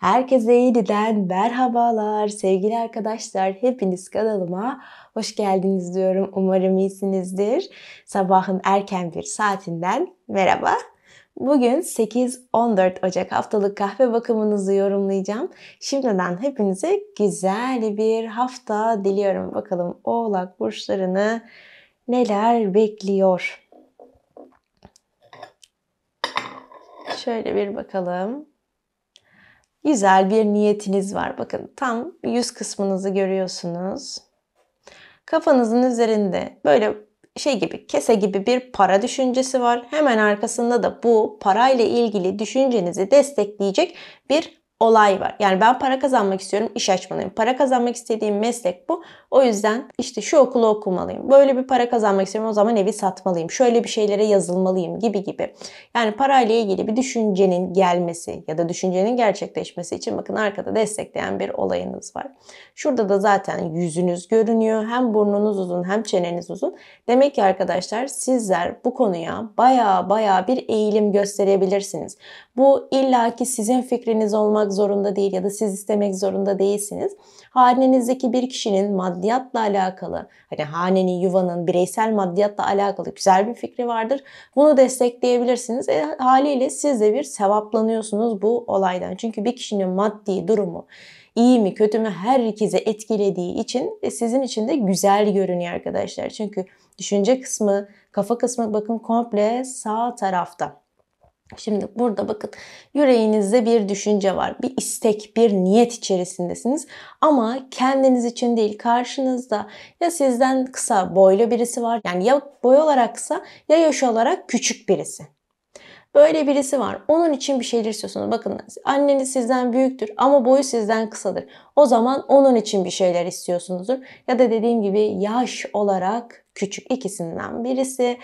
Herkese yeniden merhabalar sevgili arkadaşlar. Hepiniz kanalıma hoş geldiniz diyorum. Umarım iyisinizdir. Sabahın erken bir saatinden merhaba. Bugün 8-14 Ocak haftalık kahve bakımınızı yorumlayacağım. Şimdiden hepinize güzel bir hafta diliyorum. Bakalım oğlak burçlarını neler bekliyor? Şöyle bir bakalım. Güzel bir niyetiniz var. Bakın tam yüz kısmınızı görüyorsunuz. Kafanızın üzerinde böyle şey gibi kese gibi bir para düşüncesi var. Hemen arkasında da bu parayla ilgili düşüncenizi destekleyecek bir olay var. Yani ben para kazanmak istiyorum, iş açmalıyım. Para kazanmak istediğim meslek bu. O yüzden işte şu okulu okumalıyım. Böyle bir para kazanmak istiyorum o zaman evi satmalıyım. Şöyle bir şeylere yazılmalıyım gibi gibi. Yani parayla ilgili bir düşüncenin gelmesi ya da düşüncenin gerçekleşmesi için bakın arkada destekleyen bir olayınız var. Şurada da zaten yüzünüz görünüyor. Hem burnunuz uzun hem çeneniz uzun. Demek ki arkadaşlar sizler bu konuya baya baya bir eğilim gösterebilirsiniz. Bu illaki sizin fikriniz olmak olmak zorunda değil ya da siz istemek zorunda değilsiniz. Hanenizdeki bir kişinin maddiyatla alakalı, hani hanenin, yuvanın bireysel maddiyatla alakalı güzel bir fikri vardır. Bunu destekleyebilirsiniz. E, haliyle siz de bir sevaplanıyorsunuz bu olaydan. Çünkü bir kişinin maddi durumu iyi mi kötü mü her herkese etkilediği için e, sizin için de güzel görünüyor arkadaşlar. Çünkü düşünce kısmı, kafa kısmı bakın komple sağ tarafta. Şimdi burada bakın yüreğinizde bir düşünce var. Bir istek, bir niyet içerisindesiniz. Ama kendiniz için değil karşınızda ya sizden kısa boylu birisi var. Yani ya boy olarak kısa ya yaş olarak küçük birisi. Böyle birisi var. Onun için bir şeyler istiyorsunuz. Bakın anneniz sizden büyüktür ama boyu sizden kısadır. O zaman onun için bir şeyler istiyorsunuzdur. Ya da dediğim gibi yaş olarak küçük ikisinden birisi.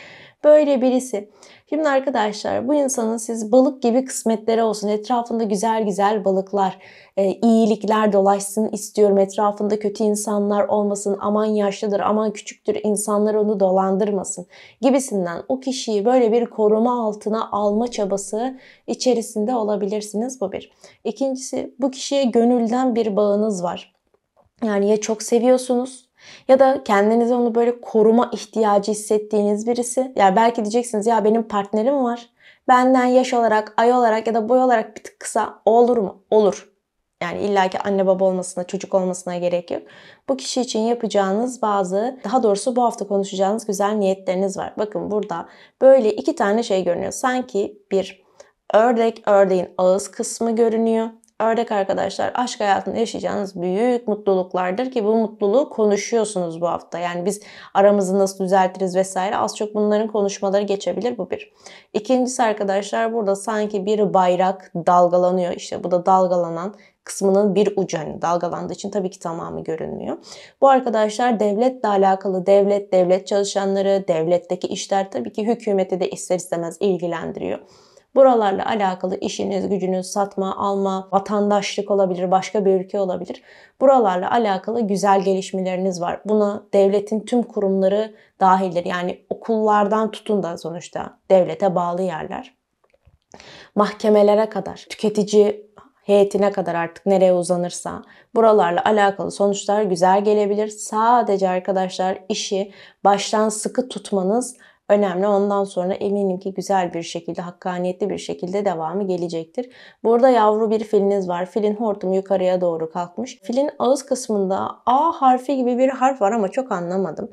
Böyle birisi. Şimdi arkadaşlar bu insanın siz balık gibi kısmetleri olsun. Etrafında güzel güzel balıklar, e, iyilikler dolaşsın istiyorum. Etrafında kötü insanlar olmasın. Aman yaşlıdır, aman küçüktür. insanlar onu dolandırmasın gibisinden o kişiyi böyle bir koruma altına alma çabası içerisinde olabilirsiniz. Bu bir. İkincisi bu kişiye gönülden bir bağınız var. Yani ya çok seviyorsunuz ya da kendinize onu böyle koruma ihtiyacı hissettiğiniz birisi. Yani belki diyeceksiniz ya benim partnerim var. Benden yaş olarak, ay olarak ya da boy olarak bir tık kısa. olur mu? Olur. Yani illaki anne baba olmasına, çocuk olmasına gerek yok. Bu kişi için yapacağınız bazı, daha doğrusu bu hafta konuşacağınız güzel niyetleriniz var. Bakın burada böyle iki tane şey görünüyor. Sanki bir ördek, ördeğin ağız kısmı görünüyor. Ördek arkadaşlar aşk hayatında yaşayacağınız büyük mutluluklardır ki bu mutluluğu konuşuyorsunuz bu hafta. Yani biz aramızı nasıl düzeltiriz vesaire az çok bunların konuşmaları geçebilir bu bir. İkincisi arkadaşlar burada sanki bir bayrak dalgalanıyor. işte bu da dalgalanan kısmının bir ucu hani dalgalandığı için tabii ki tamamı görünmüyor. Bu arkadaşlar devletle alakalı devlet, devlet çalışanları, devletteki işler tabii ki hükümeti de ister istemez ilgilendiriyor. Buralarla alakalı işiniz, gücünüz, satma, alma, vatandaşlık olabilir, başka bir ülke olabilir. Buralarla alakalı güzel gelişmeleriniz var. Buna devletin tüm kurumları dahildir. Yani okullardan tutun da sonuçta devlete bağlı yerler mahkemelere kadar, tüketici heyetine kadar artık nereye uzanırsa buralarla alakalı sonuçlar güzel gelebilir. Sadece arkadaşlar işi baştan sıkı tutmanız önemli. Ondan sonra eminim ki güzel bir şekilde, hakkaniyetli bir şekilde devamı gelecektir. Burada yavru bir filiniz var. Filin hortumu yukarıya doğru kalkmış. Filin ağız kısmında A harfi gibi bir harf var ama çok anlamadım.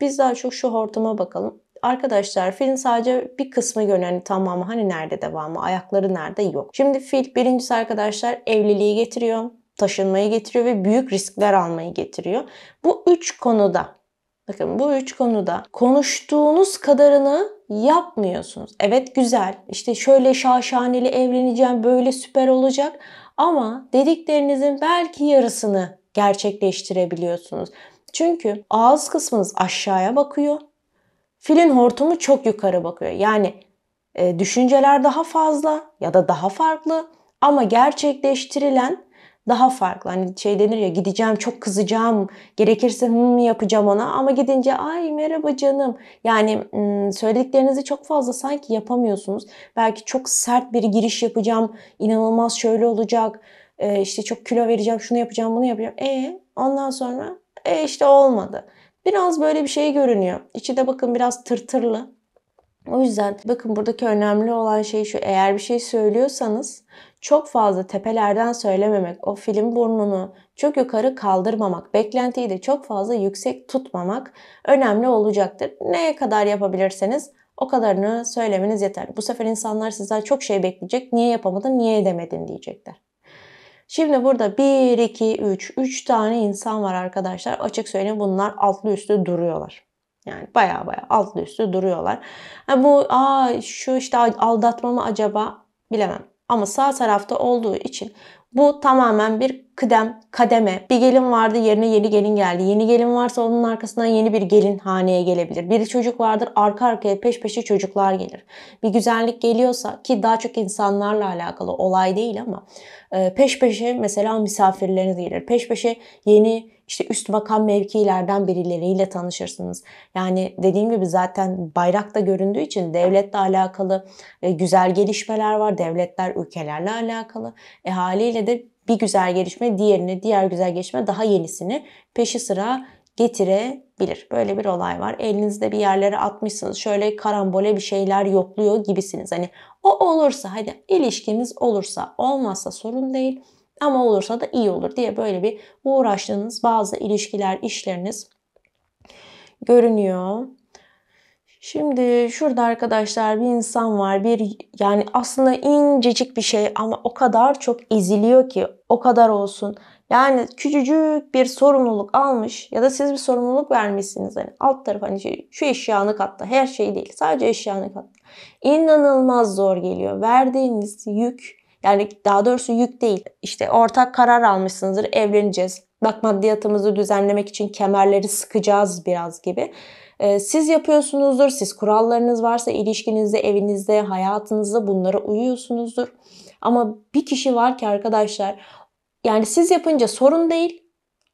Biz daha çok şu hortuma bakalım. Arkadaşlar filin sadece bir kısmı görünüyor. Hani tamamı hani nerede devamı, ayakları nerede yok. Şimdi fil birincisi arkadaşlar evliliği getiriyor, taşınmayı getiriyor ve büyük riskler almayı getiriyor. Bu üç konuda Bakın bu üç konuda konuştuğunuz kadarını yapmıyorsunuz. Evet güzel işte şöyle şaşaneli evleneceğim böyle süper olacak ama dediklerinizin belki yarısını gerçekleştirebiliyorsunuz. Çünkü ağız kısmınız aşağıya bakıyor. Filin hortumu çok yukarı bakıyor. Yani e, düşünceler daha fazla ya da daha farklı ama gerçekleştirilen daha farklı. Hani şey denir ya gideceğim çok kızacağım gerekirse hım yapacağım ona ama gidince ay merhaba canım. Yani söylediklerinizi çok fazla sanki yapamıyorsunuz. Belki çok sert bir giriş yapacağım inanılmaz şöyle olacak e, işte çok kilo vereceğim şunu yapacağım bunu yapacağım. E ondan sonra e işte olmadı. Biraz böyle bir şey görünüyor. İçi de bakın biraz tırtırlı. O yüzden bakın buradaki önemli olan şey şu eğer bir şey söylüyorsanız çok fazla tepelerden söylememek, o film burnunu çok yukarı kaldırmamak, beklentiyi de çok fazla yüksek tutmamak önemli olacaktır. Neye kadar yapabilirseniz o kadarını söylemeniz yeter. Bu sefer insanlar sizden çok şey bekleyecek. Niye yapamadın, niye edemedin diyecekler. Şimdi burada 1, 2, 3, 3 tane insan var arkadaşlar. Açık söyleyeyim bunlar altlı üstlü duruyorlar. Yani baya baya altlı üstlü duruyorlar. Yani bu aa şu işte aldatma mı acaba bilemem. Ama sağ tarafta olduğu için bu tamamen bir kıdem, kademe. Bir gelin vardı yerine yeni gelin geldi. Yeni gelin varsa onun arkasından yeni bir gelin haneye gelebilir. Bir çocuk vardır arka arkaya peş peşe çocuklar gelir. Bir güzellik geliyorsa ki daha çok insanlarla alakalı olay değil ama e, peş peşe mesela misafirleriniz gelir. Peş peşe yeni işte üst makam mevkilerden birileriyle tanışırsınız. Yani dediğim gibi zaten bayrakta göründüğü için devletle alakalı e, güzel gelişmeler var. Devletler ülkelerle alakalı. E haliyle gelişmeyle de bir güzel gelişme diğerini, diğer güzel gelişme daha yenisini peşi sıra getirebilir. Böyle bir olay var. Elinizde bir yerlere atmışsınız. Şöyle karambole bir şeyler yokluyor gibisiniz. Hani o olursa hadi ilişkiniz olursa olmazsa sorun değil. Ama olursa da iyi olur diye böyle bir uğraştığınız bazı ilişkiler, işleriniz görünüyor. Şimdi şurada arkadaşlar bir insan var. Bir yani aslında incecik bir şey ama o kadar çok eziliyor ki o kadar olsun. Yani küçücük bir sorumluluk almış ya da siz bir sorumluluk vermişsiniz. Yani alt taraf hani şey, şu eşyanı katla her şey değil sadece eşyanı katla. İnanılmaz zor geliyor. Verdiğiniz yük yani daha doğrusu yük değil. İşte ortak karar almışsınızdır evleneceğiz bak maddiyatımızı düzenlemek için kemerleri sıkacağız biraz gibi. Ee, siz yapıyorsunuzdur, siz kurallarınız varsa ilişkinizde, evinizde, hayatınızda bunlara uyuyorsunuzdur. Ama bir kişi var ki arkadaşlar yani siz yapınca sorun değil.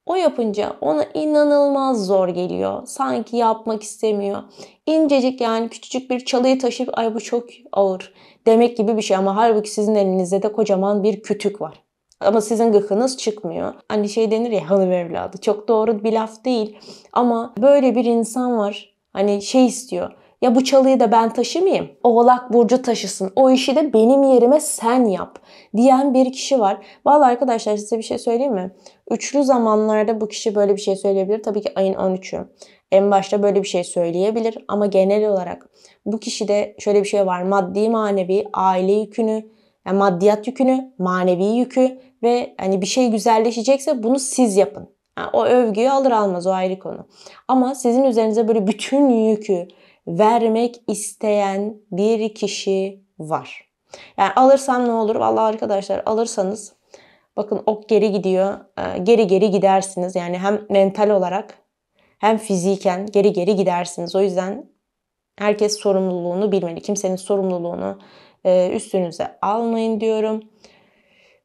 O yapınca ona inanılmaz zor geliyor. Sanki yapmak istemiyor. İncecik yani küçücük bir çalıyı taşıp ay bu çok ağır demek gibi bir şey ama halbuki sizin elinizde de kocaman bir kütük var. Ama sizin gıkınız çıkmıyor. Hani şey denir ya hanım evladı. Çok doğru bir laf değil. Ama böyle bir insan var. Hani şey istiyor. Ya bu çalıyı da ben taşımayayım. Oğlak Burcu taşısın. O işi de benim yerime sen yap. Diyen bir kişi var. Valla arkadaşlar size bir şey söyleyeyim mi? Üçlü zamanlarda bu kişi böyle bir şey söyleyebilir. Tabii ki ayın 13'ü. En başta böyle bir şey söyleyebilir. Ama genel olarak bu kişi de şöyle bir şey var. Maddi manevi, aile yükünü, yani maddiyat yükünü, manevi yükü ve hani bir şey güzelleşecekse bunu siz yapın. Yani o övgüyü alır almaz o ayrı konu. Ama sizin üzerinize böyle bütün yükü vermek isteyen bir kişi var. Yani alırsam ne olur? Vallahi arkadaşlar alırsanız bakın ok geri gidiyor. E, geri geri gidersiniz. Yani hem mental olarak hem fiziken geri geri gidersiniz. O yüzden herkes sorumluluğunu bilmeli. Kimsenin sorumluluğunu e, üstünüze almayın diyorum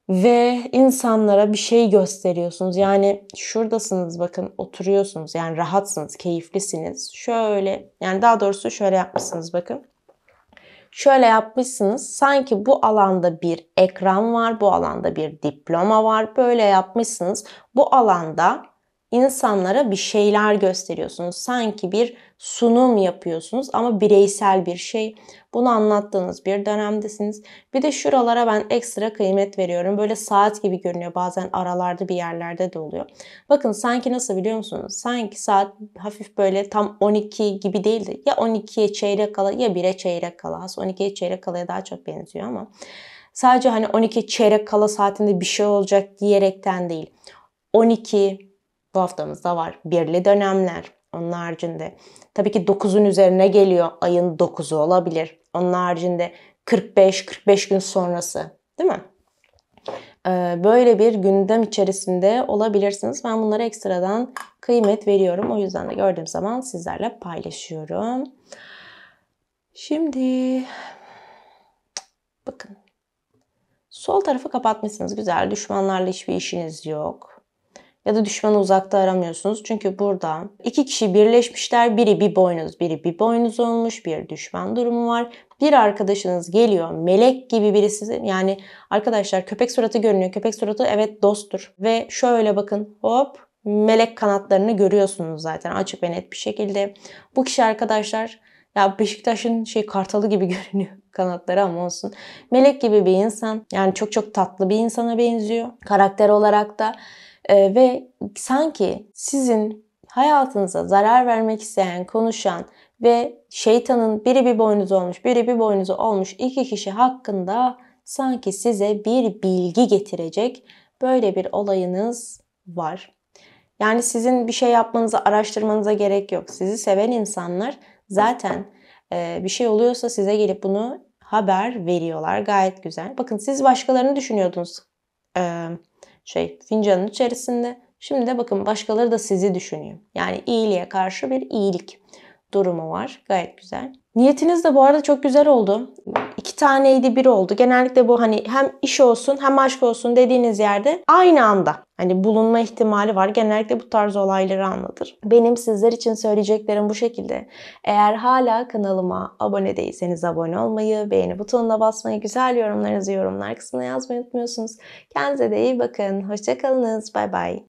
ve insanlara bir şey gösteriyorsunuz. Yani şuradasınız bakın oturuyorsunuz yani rahatsınız, keyiflisiniz. Şöyle yani daha doğrusu şöyle yapmışsınız bakın. Şöyle yapmışsınız sanki bu alanda bir ekran var, bu alanda bir diploma var. Böyle yapmışsınız. Bu alanda insanlara bir şeyler gösteriyorsunuz. Sanki bir sunum yapıyorsunuz ama bireysel bir şey. Bunu anlattığınız bir dönemdesiniz. Bir de şuralara ben ekstra kıymet veriyorum. Böyle saat gibi görünüyor. Bazen aralarda bir yerlerde de oluyor. Bakın sanki nasıl biliyor musunuz? Sanki saat hafif böyle tam 12 gibi değildi. Ya 12'ye çeyrek kala ya 1'e çeyrek kala. Aslında 12'ye çeyrek kalaya daha çok benziyor ama sadece hani 12 çeyrek kala saatinde bir şey olacak diyerekten değil. 12, bu haftamızda var. Birli dönemler. Onun haricinde tabii ki 9'un üzerine geliyor. Ayın 9'u olabilir. Onun haricinde 45-45 gün sonrası. Değil mi? Ee, böyle bir gündem içerisinde olabilirsiniz. Ben bunlara ekstradan kıymet veriyorum. O yüzden de gördüğüm zaman sizlerle paylaşıyorum. Şimdi bakın. Sol tarafı kapatmışsınız. Güzel. Düşmanlarla hiçbir işiniz yok ya da düşmanı uzakta aramıyorsunuz. Çünkü burada iki kişi birleşmişler. Biri bir boynuz, biri bir boynuz olmuş. Bir düşman durumu var. Bir arkadaşınız geliyor melek gibi birisi yani arkadaşlar köpek suratı görünüyor. Köpek suratı evet dosttur. Ve şöyle bakın hop melek kanatlarını görüyorsunuz zaten açık ve net bir şekilde. Bu kişi arkadaşlar ya Beşiktaş'ın şey kartalı gibi görünüyor kanatları ama olsun. Melek gibi bir insan. Yani çok çok tatlı bir insana benziyor. Karakter olarak da. Ee, ve sanki sizin hayatınıza zarar vermek isteyen, konuşan ve şeytanın biri bir boynuzu olmuş, biri bir boynuzu olmuş iki kişi hakkında sanki size bir bilgi getirecek böyle bir olayınız var. Yani sizin bir şey yapmanıza, araştırmanıza gerek yok. Sizi seven insanlar zaten e, bir şey oluyorsa size gelip bunu haber veriyorlar. Gayet güzel. Bakın siz başkalarını düşünüyordunuz e, şey fincanın içerisinde. Şimdi de bakın başkaları da sizi düşünüyor. Yani iyiliğe karşı bir iyilik durumu var. Gayet güzel. Niyetiniz de bu arada çok güzel oldu taneydi bir oldu. Genellikle bu hani hem iş olsun hem aşk olsun dediğiniz yerde aynı anda hani bulunma ihtimali var. Genellikle bu tarz olayları anlatır. Benim sizler için söyleyeceklerim bu şekilde. Eğer hala kanalıma abone değilseniz abone olmayı, beğeni butonuna basmayı, güzel yorumlarınızı yorumlar kısmına yazmayı unutmuyorsunuz. Kendinize de iyi bakın. Hoşçakalınız. Bay bay.